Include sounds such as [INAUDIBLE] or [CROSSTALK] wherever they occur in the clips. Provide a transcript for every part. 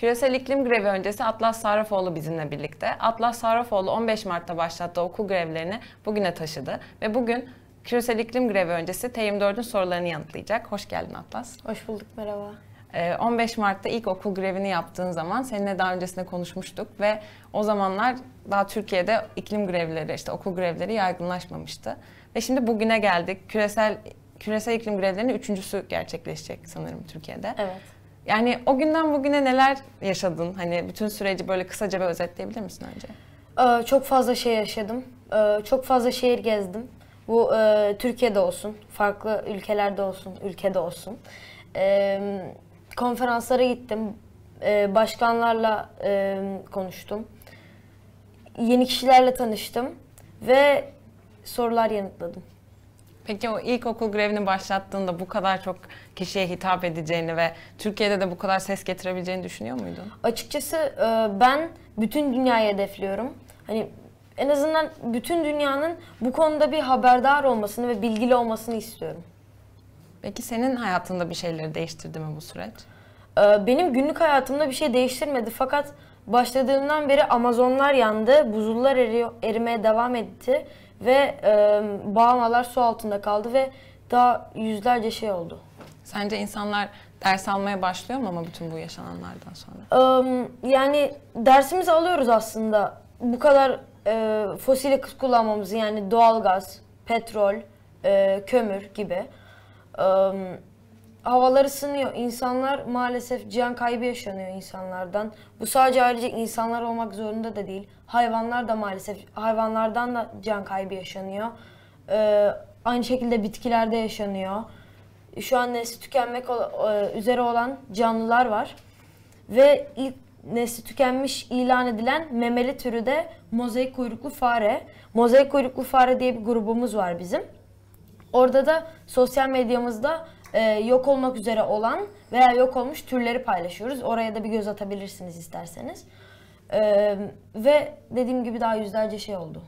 Küresel iklim grevi öncesi Atlas Sarrafoğlu bizimle birlikte. Atlas Sarrafoğlu 15 Mart'ta başlattığı okul grevlerini bugüne taşıdı ve bugün küresel iklim grevi öncesi T24'ün sorularını yanıtlayacak. Hoş geldin Atlas. Hoş bulduk, merhaba. 15 ee, Mart'ta ilk okul grevini yaptığın zaman seninle daha öncesinde konuşmuştuk ve o zamanlar daha Türkiye'de iklim grevleri işte okul grevleri yaygınlaşmamıştı. Ve şimdi bugüne geldik. Küresel küresel iklim grevlerinin üçüncüsü gerçekleşecek sanırım Türkiye'de. Evet. Yani o günden bugüne neler yaşadın? Hani bütün süreci böyle kısaca bir özetleyebilir misin önce? Ee, çok fazla şey yaşadım. Ee, çok fazla şehir gezdim. Bu e, Türkiye'de olsun, farklı ülkelerde olsun, ülkede olsun. Ee, konferanslara gittim. Ee, başkanlarla e, konuştum. Yeni kişilerle tanıştım ve sorular yanıtladım. Peki o ilkokul grevini başlattığında bu kadar çok kişiye hitap edeceğini ve Türkiye'de de bu kadar ses getirebileceğini düşünüyor muydun? Açıkçası e, ben bütün dünyayı hedefliyorum. Hani en azından bütün dünyanın bu konuda bir haberdar olmasını ve bilgili olmasını istiyorum. Peki senin hayatında bir şeyleri değiştirdi mi bu süreç? E, benim günlük hayatımda bir şey değiştirmedi fakat başladığından beri Amazonlar yandı, buzullar eriyor, erimeye devam etti ve e, bağlamalar su altında kaldı ve daha yüzlerce şey oldu. Sence insanlar ders almaya başlıyor mu ama bütün bu yaşananlardan sonra? E, yani dersimizi alıyoruz aslında. Bu kadar e, fosil yakıt kullanmamızı yani doğalgaz, petrol, e, kömür gibi. E, havalar ısınıyor. İnsanlar maalesef can kaybı yaşanıyor insanlardan. Bu sadece ayrıca insanlar olmak zorunda da değil. Hayvanlar da maalesef hayvanlardan da can kaybı yaşanıyor. Ee, aynı şekilde bitkilerde yaşanıyor. Şu an nesli tükenmek e, üzere olan canlılar var. Ve ilk nesli tükenmiş ilan edilen memeli türü de mozaik kuyruklu fare. Mozaik kuyruklu fare diye bir grubumuz var bizim. Orada da sosyal medyamızda e, yok olmak üzere olan veya yok olmuş türleri paylaşıyoruz. Oraya da bir göz atabilirsiniz isterseniz. E, ve dediğim gibi daha yüzlerce şey oldu.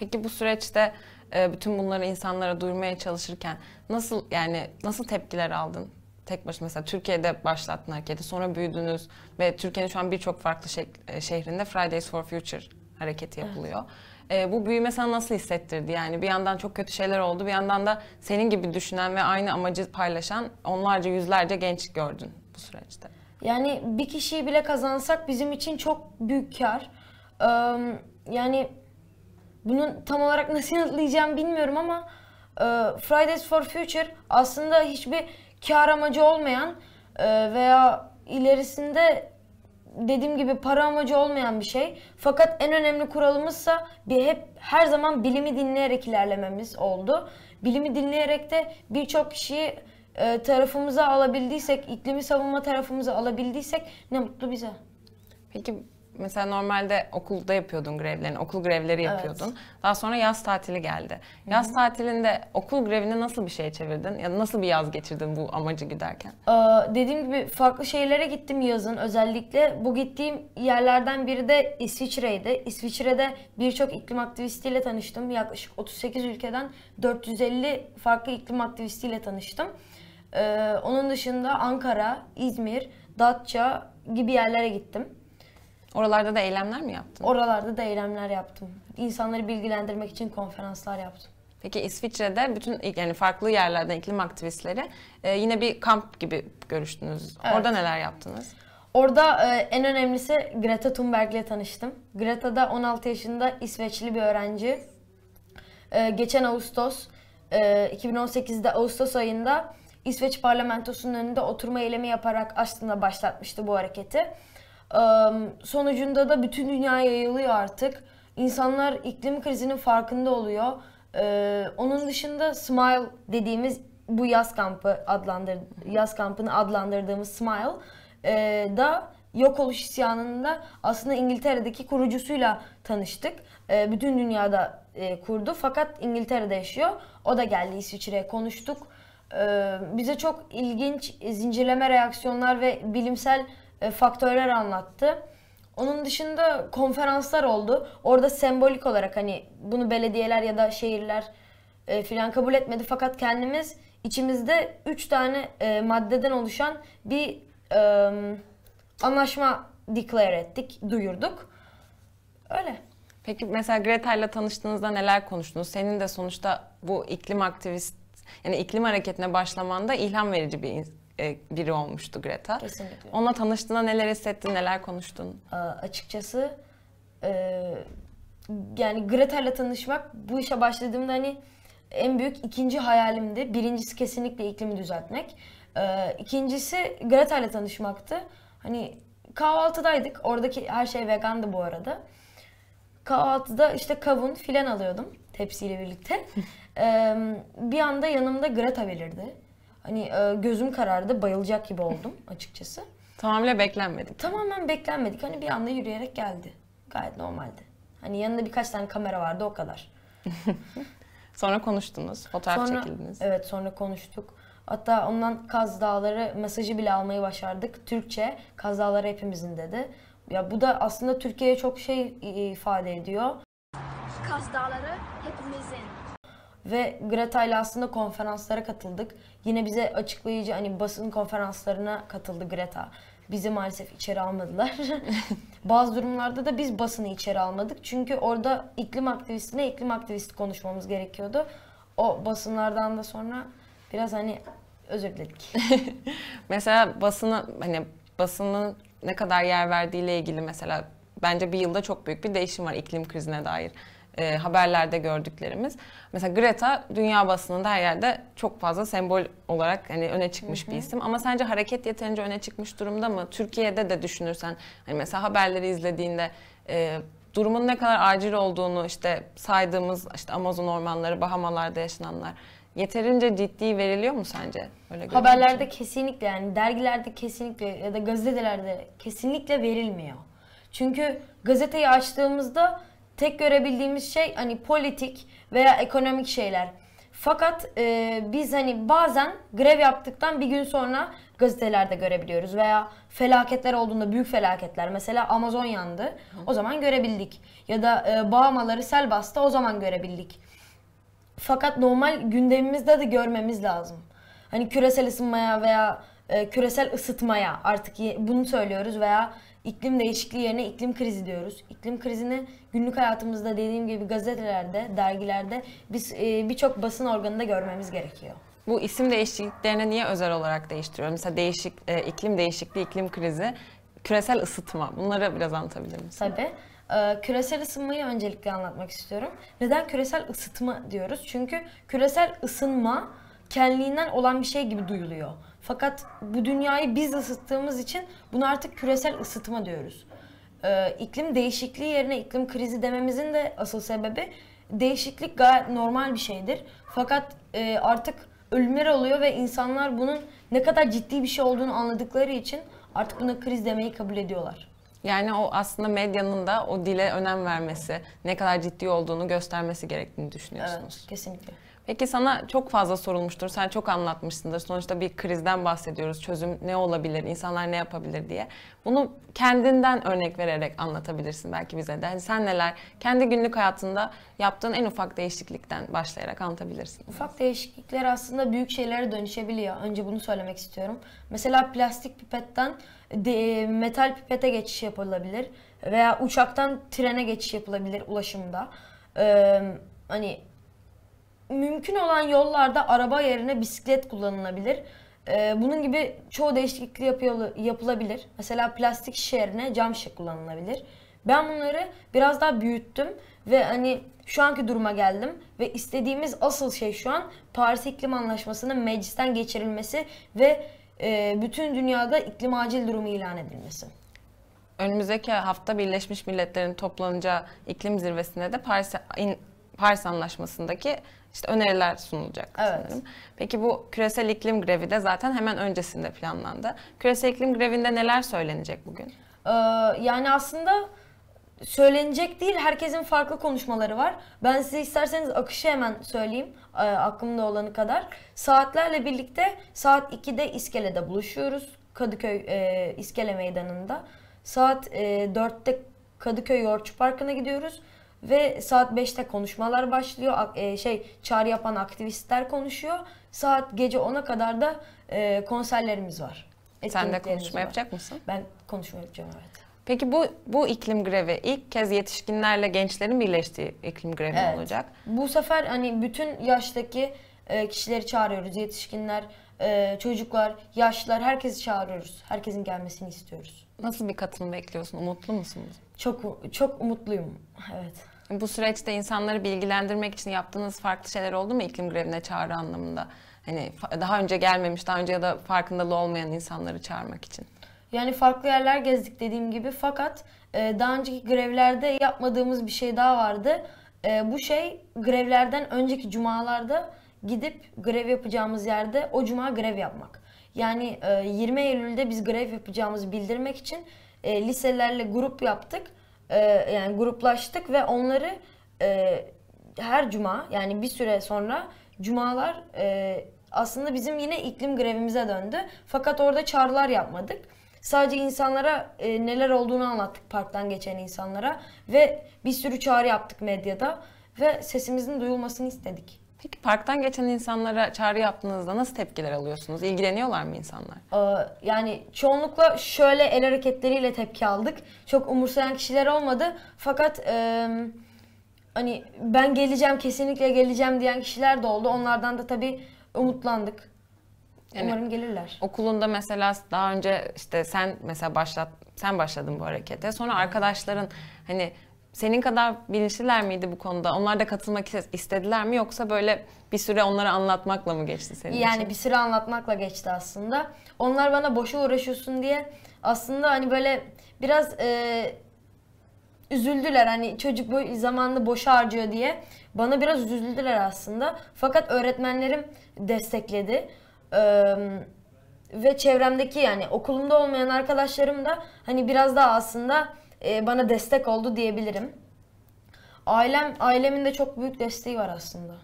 Peki bu süreçte e, bütün bunları insanlara duyurmaya çalışırken nasıl yani nasıl tepkiler aldın? Tek başına mesela Türkiye'de başlattın hareketi, sonra büyüdünüz ve Türkiye'nin şu an birçok farklı e, şehrinde Fridays for Future hareketi yapılıyor. Evet e, bu büyüme sana nasıl hissettirdi? Yani bir yandan çok kötü şeyler oldu, bir yandan da senin gibi düşünen ve aynı amacı paylaşan onlarca yüzlerce genç gördün bu süreçte. Yani bir kişiyi bile kazansak bizim için çok büyük kar. Ee, yani bunun tam olarak [LAUGHS] nasıl yanıtlayacağım bilmiyorum ama e, Fridays for Future aslında hiçbir kar amacı olmayan e, veya ilerisinde dediğim gibi para amacı olmayan bir şey. Fakat en önemli kuralımızsa bir hep her zaman bilimi dinleyerek ilerlememiz oldu. Bilimi dinleyerek de birçok kişiyi e, tarafımıza alabildiysek, iklimi savunma tarafımıza alabildiysek ne mutlu bize. Peki mesela normalde okulda yapıyordun grevlerini, okul grevleri yapıyordun. Evet. Daha sonra yaz tatili geldi. Yaz Hı-hı. tatilinde okul grevini nasıl bir şeye çevirdin? Ya nasıl bir yaz geçirdin bu amacı giderken? Ee, dediğim gibi farklı şehirlere gittim yazın özellikle. Bu gittiğim yerlerden biri de İsviçre'ydi. İsviçre'de birçok iklim aktivistiyle tanıştım. Yaklaşık 38 ülkeden 450 farklı iklim aktivistiyle tanıştım. Ee, onun dışında Ankara, İzmir, Datça gibi yerlere gittim. Oralarda da eylemler mi yaptın? Oralarda da eylemler yaptım. İnsanları bilgilendirmek için konferanslar yaptım. Peki İsviçre'de bütün yani farklı yerlerden iklim aktivistleri e, yine bir kamp gibi görüştünüz. Evet. Orada neler yaptınız? Orada e, en önemlisi Greta Thunberg ile tanıştım. Greta da 16 yaşında İsveçli bir öğrenci. E, geçen Ağustos, e, 2018'de Ağustos ayında İsveç parlamentosunun önünde oturma eylemi yaparak aslında başlatmıştı bu hareketi. Sonucunda da bütün dünya yayılıyor artık. İnsanlar iklim krizinin farkında oluyor. Ee, onun dışında Smile dediğimiz bu yaz kampı adlandır yaz kampını adlandırdığımız Smile e, da yok oluş isyanında aslında İngiltere'deki kurucusuyla tanıştık. E, bütün dünyada e, kurdu fakat İngiltere'de yaşıyor. O da geldi İsviçre'ye konuştuk. Bize çok ilginç zincirleme reaksiyonlar ve bilimsel e, faktörler anlattı. Onun dışında konferanslar oldu. Orada sembolik olarak hani bunu belediyeler ya da şehirler e, filan kabul etmedi fakat kendimiz içimizde 3 tane e, maddeden oluşan bir anlaşma declare ettik, duyurduk. Öyle. Peki mesela Greta ile tanıştığınızda neler konuştunuz? Senin de sonuçta bu iklim aktivist yani iklim hareketine başlamanda ilham verici bir e, biri olmuştu Greta. Kesinlikle. Onunla tanıştığında neler hissettin, neler konuştun? açıkçası e, yani Greta ile tanışmak bu işe başladığımda hani en büyük ikinci hayalimdi. Birincisi kesinlikle iklimi düzeltmek. Ee, ikincisi Greta ile tanışmaktı. Hani kahvaltıdaydık. Oradaki her şey vegandı bu arada. Kahvaltıda işte kavun filan alıyordum tepsiyle birlikte. [LAUGHS] ee, bir anda yanımda Greta belirdi. Hani e, gözüm karardı, bayılacak gibi oldum [LAUGHS] açıkçası. Tamamıyla beklenmedik. Tamamen beklenmedik. Hani bir anda yürüyerek geldi. Gayet normaldi. Hani yanında birkaç tane kamera vardı o kadar. [LAUGHS] sonra konuştunuz, fotoğraf sonra, çekildiniz. Evet sonra konuştuk. Hatta ondan Kaz Dağları mesajı bile almayı başardık. Türkçe Kaz Dağları hepimizin dedi. Ya bu da aslında Türkiye'ye çok şey ifade ediyor. Kaz Dağları ve Greta ile aslında konferanslara katıldık. Yine bize açıklayıcı hani basın konferanslarına katıldı Greta. Bizi maalesef içeri almadılar. [LAUGHS] [LAUGHS] Bazı durumlarda da biz basını içeri almadık. Çünkü orada iklim aktivistine iklim aktivisti konuşmamız gerekiyordu. O basınlardan da sonra biraz hani özür diledik. [LAUGHS] mesela basını hani basının ne kadar yer verdiğiyle ilgili mesela bence bir yılda çok büyük bir değişim var iklim krizine dair e, haberlerde gördüklerimiz. Mesela Greta dünya basınında her yerde çok fazla sembol olarak hani öne çıkmış hı hı. bir isim. Ama sence hareket yeterince öne çıkmış durumda mı? Türkiye'de de düşünürsen hani mesela haberleri izlediğinde e, durumun ne kadar acil olduğunu işte saydığımız işte Amazon ormanları, Bahamalarda yaşananlar yeterince ciddi veriliyor mu sence? Öyle Haberlerde için? kesinlikle yani dergilerde kesinlikle ya da gazetelerde kesinlikle verilmiyor. Çünkü gazeteyi açtığımızda tek görebildiğimiz şey hani politik veya ekonomik şeyler. Fakat e, biz hani bazen grev yaptıktan bir gün sonra gazetelerde görebiliyoruz veya felaketler olduğunda büyük felaketler mesela Amazon yandı o zaman görebildik ya da e, Bahamaları sel bastı o zaman görebildik. Fakat normal gündemimizde de görmemiz lazım. Hani küresel ısınmaya veya e, küresel ısıtmaya artık bunu söylüyoruz veya İklim değişikliği yerine iklim krizi diyoruz. İklim krizini günlük hayatımızda dediğim gibi gazetelerde, dergilerde biz e, birçok basın organında görmemiz gerekiyor. Bu isim değişikliklerine niye özel olarak değiştiriyorum? Mesela değişik e, iklim değişikliği, iklim krizi, küresel ısıtma. Bunları biraz anlatabilir misin? Tabii. Ee, küresel ısınmayı öncelikle anlatmak istiyorum. Neden küresel ısıtma diyoruz? Çünkü küresel ısınma kendiliğinden olan bir şey gibi duyuluyor. Fakat bu dünyayı biz ısıttığımız için bunu artık küresel ısıtma diyoruz. Ee, iklim değişikliği yerine iklim krizi dememizin de asıl sebebi değişiklik gayet normal bir şeydir. Fakat e, artık ölümler oluyor ve insanlar bunun ne kadar ciddi bir şey olduğunu anladıkları için artık buna kriz demeyi kabul ediyorlar. Yani o aslında medyanın da o dile önem vermesi, ne kadar ciddi olduğunu göstermesi gerektiğini düşünüyorsunuz. Evet, kesinlikle. Peki sana çok fazla sorulmuştur, sen çok anlatmışsındır. Sonuçta bir krizden bahsediyoruz, çözüm ne olabilir, insanlar ne yapabilir diye. Bunu kendinden örnek vererek anlatabilirsin belki bize de. Yani sen neler, kendi günlük hayatında yaptığın en ufak değişiklikten başlayarak anlatabilirsin. Ufak değişiklikler aslında büyük şeylere dönüşebiliyor. Önce bunu söylemek istiyorum. Mesela plastik pipetten e, metal pipete geçiş yapılabilir veya uçaktan trene geçiş yapılabilir ulaşımda. Ee, hani mümkün olan yollarda araba yerine bisiklet kullanılabilir. Ee, bunun gibi çoğu değişiklikli yapıyor, yapılabilir. Mesela plastik şişe yerine cam şişe kullanılabilir. Ben bunları biraz daha büyüttüm ve hani şu anki duruma geldim ve istediğimiz asıl şey şu an Paris İklim Anlaşması'nın meclisten geçirilmesi ve e, bütün dünyada iklim acil durumu ilan edilmesi. Önümüzdeki hafta Birleşmiş Milletler'in toplanacağı iklim zirvesinde de Paris Paris Anlaşması'ndaki işte öneriler sunulacak evet. sanırım. Peki bu küresel iklim grevi de zaten hemen öncesinde planlandı. Küresel iklim grevinde neler söylenecek bugün? Ee, yani aslında söylenecek değil, herkesin farklı konuşmaları var. Ben size isterseniz akışı hemen söyleyeyim e, aklımda olanı kadar. Saatlerle birlikte saat 2'de İskele'de buluşuyoruz. Kadıköy e, İskele Meydanı'nda. Saat e, 4'te Kadıköy Yoğurtçu Parkı'na gidiyoruz ve saat 5'te konuşmalar başlıyor. E, şey çağrı yapan aktivistler konuşuyor. Saat gece 10'a kadar da e, konserlerimiz var. Sen de konuşma var. yapacak mısın? Ben konuşma yapacağım evet. Peki bu bu iklim grevi ilk kez yetişkinlerle gençlerin birleştiği iklim grevi evet. olacak. Bu sefer hani bütün yaştaki e, kişileri çağırıyoruz. Yetişkinler, e, çocuklar, yaşlılar herkesi çağırıyoruz. Herkesin gelmesini istiyoruz. Nasıl bir katılım bekliyorsun? Umutlu musunuz? Çok çok umutluyum. Evet. Bu süreçte insanları bilgilendirmek için yaptığınız farklı şeyler oldu mu iklim grevine çağrı anlamında? Hani daha önce gelmemiş, daha önce ya da farkındalığı olmayan insanları çağırmak için. Yani farklı yerler gezdik dediğim gibi fakat e, daha önceki grevlerde yapmadığımız bir şey daha vardı. E, bu şey grevlerden önceki cumalarda gidip grev yapacağımız yerde o cuma grev yapmak. Yani 20 e, Eylül'de biz grev yapacağımızı bildirmek için liselerle grup yaptık e, yani gruplaştık ve onları e, her cuma yani bir süre sonra cumalar e, aslında bizim yine iklim grevimize döndü. Fakat orada çağrılar yapmadık. Sadece insanlara e, neler olduğunu anlattık parktan geçen insanlara ve bir sürü çağrı yaptık medyada ve sesimizin duyulmasını istedik. Peki parktan geçen insanlara çağrı yaptığınızda nasıl tepkiler alıyorsunuz? İlgileniyorlar mı insanlar? Ee, yani çoğunlukla şöyle el hareketleriyle tepki aldık. Çok umursayan kişiler olmadı. Fakat e, hani ben geleceğim kesinlikle geleceğim diyen kişiler de oldu. Onlardan da tabii umutlandık. Yani Umarım gelirler. Okulunda mesela daha önce işte sen mesela başlat sen başladın bu harekete. Sonra arkadaşların hani senin kadar bilinçliler miydi bu konuda? Onlar da katılmak istediler mi yoksa böyle bir süre onları anlatmakla mı geçti senin yani için? Yani bir süre anlatmakla geçti aslında. Onlar bana boşa uğraşıyorsun diye aslında hani böyle biraz e, üzüldüler hani çocuk bu zamanını boşa harcıyor diye. Bana biraz üzüldüler aslında. Fakat öğretmenlerim destekledi. Ee, ve çevremdeki yani okulumda olmayan arkadaşlarım da hani biraz daha aslında e, bana destek oldu diyebilirim. Ailem ailemin de çok büyük desteği var aslında.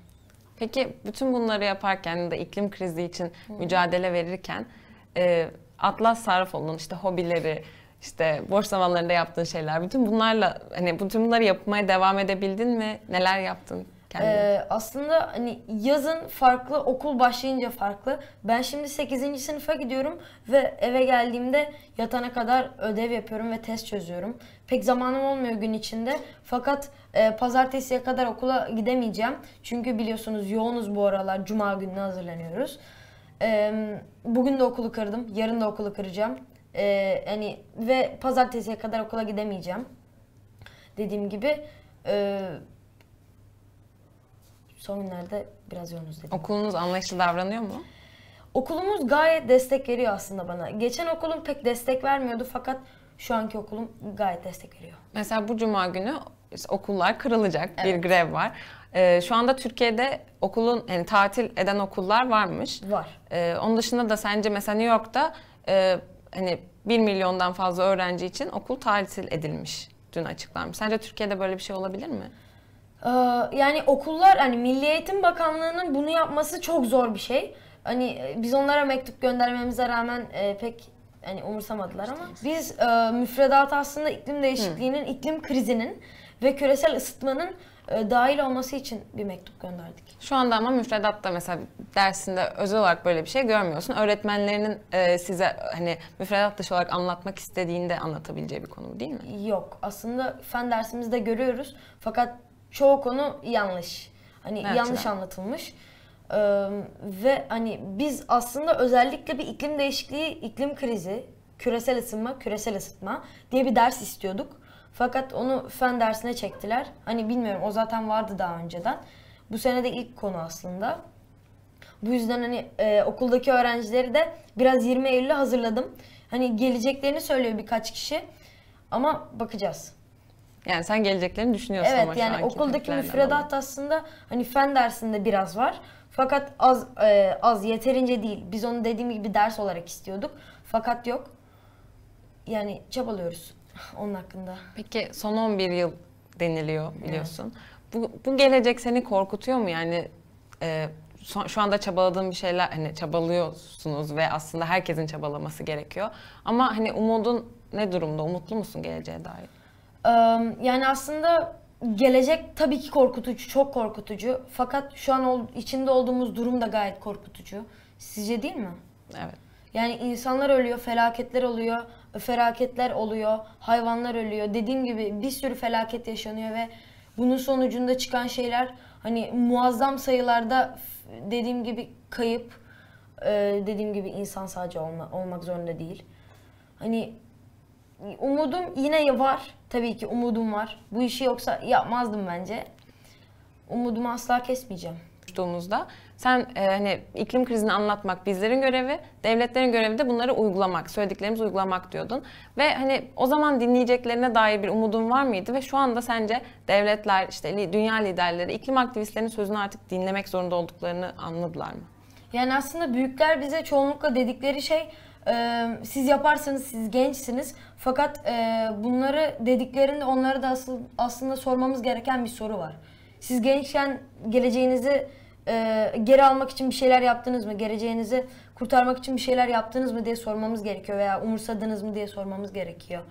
Peki bütün bunları yaparken de iklim krizi için hmm. mücadele verirken e, Atlas Sarrafoğlu'nun işte hobileri, işte boş zamanlarında yaptığın şeyler bütün bunlarla hani bütün bunları yapmaya devam edebildin mi? Neler yaptın? kendini? Ee, aslında hani yazın farklı, okul başlayınca farklı. Ben şimdi 8. sınıfa gidiyorum ve eve geldiğimde yatana kadar ödev yapıyorum ve test çözüyorum. Pek zamanım olmuyor gün içinde. Fakat e, pazartesiye kadar okula gidemeyeceğim. Çünkü biliyorsunuz yoğunuz bu aralar. Cuma gününe hazırlanıyoruz. E, bugün de okulu kırdım. Yarın da okulu kıracağım. E, hani ve pazartesiye kadar okula gidemeyeceğim. Dediğim gibi... E, son günlerde biraz yoğunuz dedim. Okulunuz anlayışlı davranıyor mu? Okulumuz gayet destek veriyor aslında bana. Geçen okulum pek destek vermiyordu fakat şu anki okulum gayet destek veriyor. Mesela bu cuma günü okullar kırılacak evet. bir grev var. Ee, şu anda Türkiye'de okulun yani tatil eden okullar varmış. Var. Ee, onun dışında da sence mesela New York'ta e, hani 1 milyondan fazla öğrenci için okul tatil edilmiş. Dün açıklanmış. Sence Türkiye'de böyle bir şey olabilir mi? Ee, yani okullar hani Milli Eğitim Bakanlığı'nın bunu yapması çok zor bir şey. Hani e, biz onlara mektup göndermemize rağmen e, pek hani umursamadılar ama biz e, müfredat aslında iklim değişikliğinin, Hı. iklim krizinin ve küresel ısıtmanın dahil olması için bir mektup gönderdik. Şu anda ama müfredatta mesela dersinde özel olarak böyle bir şey görmüyorsun. Öğretmenlerinin e, size hani müfredat dışı olarak anlatmak istediğinde anlatabileceği bir konu değil mi? Yok. Aslında fen dersimizde görüyoruz. Fakat çoğu konu yanlış. Hani evet, yanlış yani. anlatılmış. Ee, ve hani biz aslında özellikle bir iklim değişikliği, iklim krizi, küresel ısınma, küresel ısıtma diye bir ders istiyorduk. Fakat onu fen dersine çektiler. Hani bilmiyorum o zaten vardı daha önceden. Bu sene de ilk konu aslında. Bu yüzden hani e, okuldaki öğrencileri de biraz 20 Eylül'e hazırladım. Hani geleceklerini söylüyor birkaç kişi. Ama bakacağız. Yani sen geleceklerini düşünüyorsun evet, ama şu yani okuldaki müfredat aslında hani fen dersinde biraz var. Fakat az e, az yeterince değil. Biz onu dediğim gibi ders olarak istiyorduk. Fakat yok. Yani çabalıyoruz onun hakkında. Peki son 11 yıl deniliyor biliyorsun. Evet. Bu, bu gelecek seni korkutuyor mu? Yani e, son, şu anda çabaladığın bir şeyler hani çabalıyorsunuz ve aslında herkesin çabalaması gerekiyor. Ama hani umudun ne durumda? Umutlu musun geleceğe dair? Yani aslında gelecek tabii ki korkutucu, çok korkutucu. Fakat şu an içinde olduğumuz durum da gayet korkutucu. Sizce değil mi? Evet. Yani insanlar ölüyor, felaketler oluyor, felaketler oluyor, hayvanlar ölüyor. Dediğim gibi bir sürü felaket yaşanıyor ve bunun sonucunda çıkan şeyler hani muazzam sayılarda dediğim gibi kayıp, e, dediğim gibi insan sadece olma, olmak zorunda değil. Hani umudum yine var Tabii ki umudum var. Bu işi yoksa yapmazdım bence. Umudumu asla kesmeyeceğim konuştuğumuzda sen e, hani iklim krizini anlatmak bizlerin görevi, devletlerin görevi de bunları uygulamak, söylediklerimizi uygulamak diyordun. Ve hani o zaman dinleyeceklerine dair bir umudun var mıydı ve şu anda sence devletler işte dünya liderleri iklim aktivistlerinin sözünü artık dinlemek zorunda olduklarını anladılar mı? Yani aslında büyükler bize çoğunlukla dedikleri şey siz yaparsanız siz gençsiniz. Fakat bunları dediklerinde onlara da asıl, aslında sormamız gereken bir soru var. Siz gençken geleceğinizi geri almak için bir şeyler yaptınız mı? Geleceğinizi kurtarmak için bir şeyler yaptınız mı diye sormamız gerekiyor veya umursadınız mı diye sormamız gerekiyor.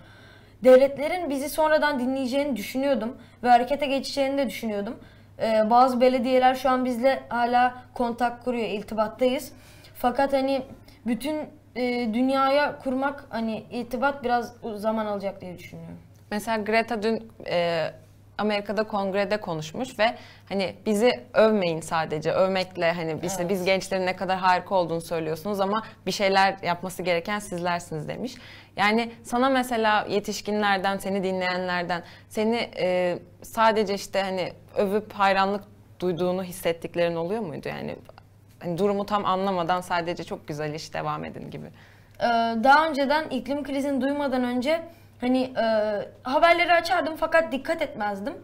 Devletlerin bizi sonradan dinleyeceğini düşünüyordum ve harekete geçeceğini de düşünüyordum. Ee, bazı belediyeler şu an bizle hala kontak kuruyor, iltibattayız. Fakat hani bütün e, dünyaya kurmak hani irtibat biraz zaman alacak diye düşünüyorum. Mesela Greta dün e, Amerika'da kongrede konuşmuş ve hani bizi övmeyin sadece övmekle hani biz evet. biz gençlerin ne kadar harika olduğunu söylüyorsunuz ama bir şeyler yapması gereken sizlersiniz demiş. Yani sana mesela yetişkinlerden seni dinleyenlerden seni e, sadece işte hani övüp hayranlık duyduğunu hissettiklerin oluyor muydu yani hani durumu tam anlamadan sadece çok güzel iş devam edin gibi. Ee, daha önceden iklim krizini duymadan önce hani e, haberleri açardım fakat dikkat etmezdim.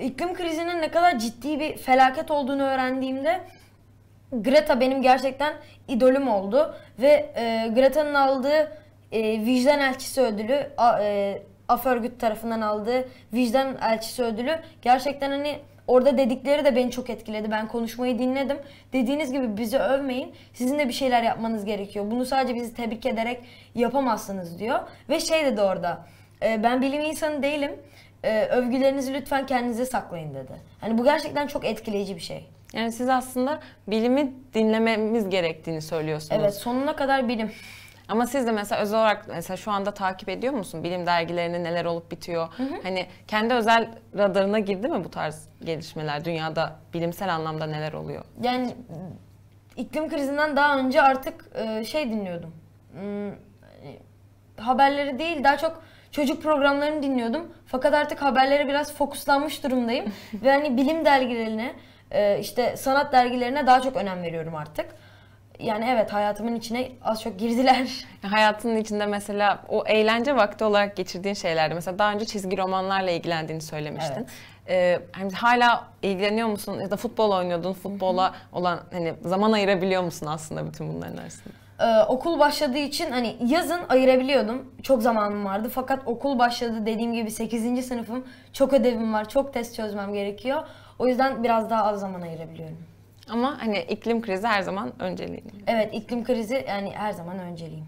İklim krizinin ne kadar ciddi bir felaket olduğunu öğrendiğimde Greta benim gerçekten idolüm oldu ve e, Greta'nın aldığı e, vicdan elçisi ödülü a, e, Af örgüt tarafından aldığı vicdan elçisi ödülü gerçekten hani Orada dedikleri de beni çok etkiledi. Ben konuşmayı dinledim. Dediğiniz gibi bizi övmeyin. Sizin de bir şeyler yapmanız gerekiyor. Bunu sadece bizi tebrik ederek yapamazsınız diyor. Ve şey dedi orada. E, ben bilim insanı değilim. E, övgülerinizi lütfen kendinize saklayın dedi. Hani bu gerçekten çok etkileyici bir şey. Yani siz aslında bilimi dinlememiz gerektiğini söylüyorsunuz. Evet sonuna kadar bilim. Ama siz de mesela özel olarak mesela şu anda takip ediyor musun? Bilim dergilerinde neler olup bitiyor? Hı hı. Hani kendi özel radarına girdi mi bu tarz gelişmeler? Dünyada bilimsel anlamda neler oluyor? Yani iklim krizinden daha önce artık e, şey dinliyordum. Hmm, haberleri değil daha çok çocuk programlarını dinliyordum. Fakat artık haberlere biraz fokuslanmış durumdayım. [LAUGHS] Ve hani bilim dergilerine, e, işte sanat dergilerine daha çok önem veriyorum artık yani evet hayatımın içine az çok girdiler. [LAUGHS] Hayatının içinde mesela o eğlence vakti olarak geçirdiğin şeylerde mesela daha önce çizgi romanlarla ilgilendiğini söylemiştin. Evet. Ee, hani hala ilgileniyor musun ya da futbol oynuyordun futbola olan hani zaman ayırabiliyor musun aslında bütün bunların arasında? Ee, okul başladığı için hani yazın ayırabiliyordum. Çok zamanım vardı. Fakat okul başladı dediğim gibi 8. sınıfım. Çok ödevim var. Çok test çözmem gerekiyor. O yüzden biraz daha az zaman ayırabiliyorum. Ama hani iklim krizi her zaman önceliğin. Evet iklim krizi yani her zaman önceliğim.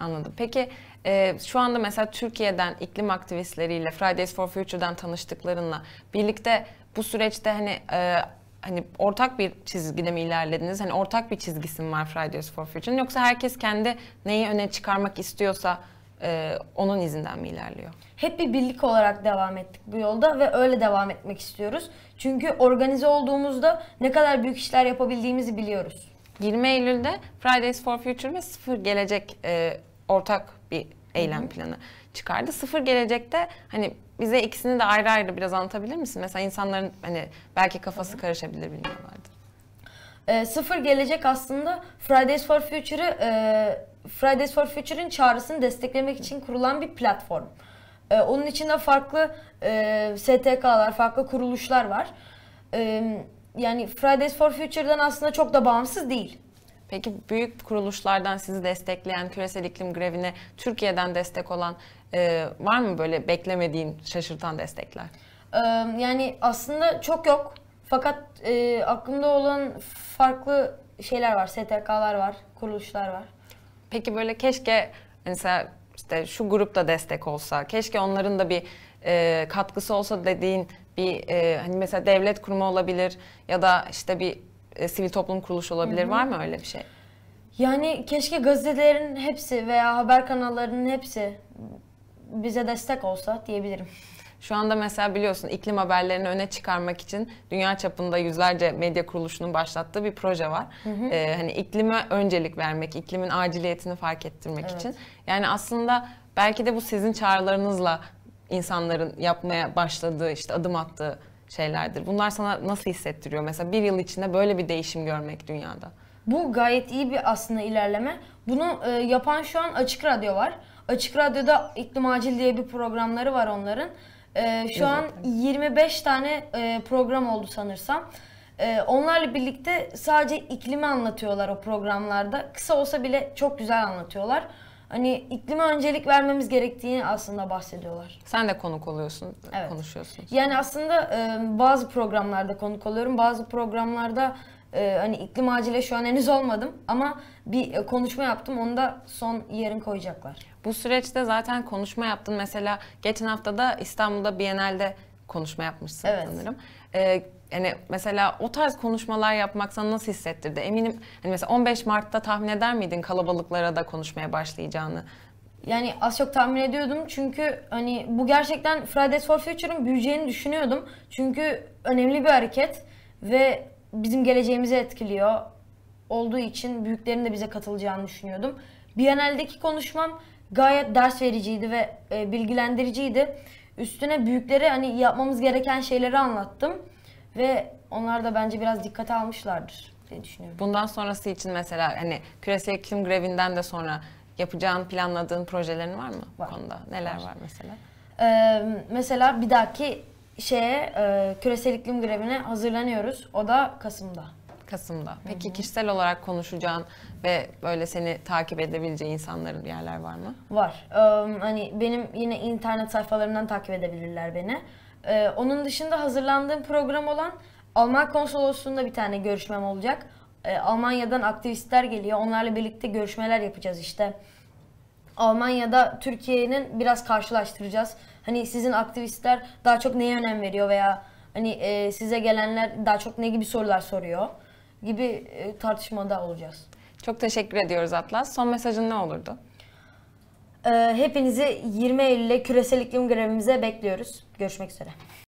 Anladım. Peki e, şu anda mesela Türkiye'den iklim aktivistleriyle Fridays for Future'dan tanıştıklarınla birlikte bu süreçte hani e, hani ortak bir çizgide mi ilerlediniz? Hani ortak bir çizgisin var Fridays for Future'ın yoksa herkes kendi neyi öne çıkarmak istiyorsa e, onun izinden mi ilerliyor? Hep bir birlik olarak devam ettik bu yolda ve öyle devam etmek istiyoruz. Çünkü organize olduğumuzda ne kadar büyük işler yapabildiğimizi biliyoruz. 20 Eylül'de Fridays for Future ve Sıfır Gelecek e, ortak bir eylem planı çıkardı. Sıfır Gelecek'te hani bize ikisini de ayrı ayrı biraz anlatabilir misin? Mesela insanların hani belki kafası karışabilir bilmiyorlardır. E, sıfır Gelecek aslında Fridays for Future'ı e, Fridays for Future'ın çağrısını desteklemek için kurulan bir platform. Ee, onun içinde farklı e, STK'lar, farklı kuruluşlar var. Ee, yani Fridays for Future'dan aslında çok da bağımsız değil. Peki büyük kuruluşlardan sizi destekleyen, küresel iklim grevine Türkiye'den destek olan e, var mı böyle beklemediğin, şaşırtan destekler? Ee, yani aslında çok yok. Fakat e, aklımda olan farklı şeyler var, STK'lar var, kuruluşlar var. Peki böyle keşke mesela işte şu grupta destek olsa, keşke onların da bir e, katkısı olsa dediğin bir e, hani mesela devlet kurumu olabilir ya da işte bir e, sivil toplum kuruluşu olabilir. Hı-hı. Var mı öyle bir şey? Yani keşke gazetelerin hepsi veya haber kanallarının hepsi bize destek olsa diyebilirim. Şu anda mesela biliyorsun iklim haberlerini öne çıkarmak için dünya çapında yüzlerce medya kuruluşunun başlattığı bir proje var. Hı hı. Ee, hani iklime öncelik vermek, iklimin aciliyetini fark ettirmek evet. için. Yani aslında belki de bu sizin çağrılarınızla insanların yapmaya başladığı, işte adım attığı şeylerdir. Bunlar sana nasıl hissettiriyor? Mesela bir yıl içinde böyle bir değişim görmek dünyada. Bu gayet iyi bir aslında ilerleme. Bunu e, yapan şu an Açık Radyo var. Açık Radyo'da iklim Acil diye bir programları var onların. E, şu an 25 tane e, program oldu sanırsam. E, onlarla birlikte sadece iklimi anlatıyorlar o programlarda. Kısa olsa bile çok güzel anlatıyorlar. Hani iklime öncelik vermemiz gerektiğini aslında bahsediyorlar. Sen de konuk oluyorsun, evet. konuşuyorsun. Yani aslında e, bazı programlarda konuk oluyorum, bazı programlarda e, hani iklim acile şu an henüz olmadım ama bir e, konuşma yaptım. Onu da son yarın koyacaklar. Bu süreçte zaten konuşma yaptın. Mesela geçen hafta da İstanbul'da Biennale'de konuşma yapmışsın evet. sanırım. Ee, hani mesela o tarz konuşmalar yapmak sana nasıl hissettirdi? Eminim hani mesela 15 Mart'ta tahmin eder miydin kalabalıklara da konuşmaya başlayacağını? Yani az çok tahmin ediyordum çünkü hani bu gerçekten Fridays for Future'ın büyüyeceğini düşünüyordum. Çünkü önemli bir hareket ve bizim geleceğimizi etkiliyor olduğu için büyüklerin de bize katılacağını düşünüyordum. Biennale'deki konuşmam gayet ders vericiydi ve e, bilgilendiriciydi. Üstüne büyüklere hani yapmamız gereken şeyleri anlattım ve onlar da bence biraz dikkate almışlardır diye düşünüyorum. Bundan sonrası için mesela hani küresel iklim grevinden de sonra yapacağın, planladığın projelerin var mı var. bu konuda? Neler var, var mesela? Ee, mesela bir dahaki şeye e, küresel iklim grevine hazırlanıyoruz. O da Kasım'da. Kasım'da. Peki hı hı. kişisel olarak konuşacağın ve böyle seni takip edebileceği insanların yerler var mı? Var. Ee, hani benim yine internet sayfalarından takip edebilirler beni. Ee, onun dışında hazırlandığım program olan Alman konsolosluğunda bir tane görüşmem olacak. Ee, Almanya'dan aktivistler geliyor. Onlarla birlikte görüşmeler yapacağız işte. Almanya'da Türkiye'nin biraz karşılaştıracağız. Hani sizin aktivistler daha çok neye önem veriyor veya hani e, size gelenler daha çok ne gibi sorular soruyor gibi e, tartışmada olacağız. Çok teşekkür ediyoruz Atlas. Son mesajın ne olurdu? E, hepinizi 20 Eylül'e küresel iklim grevimize bekliyoruz. Görüşmek üzere.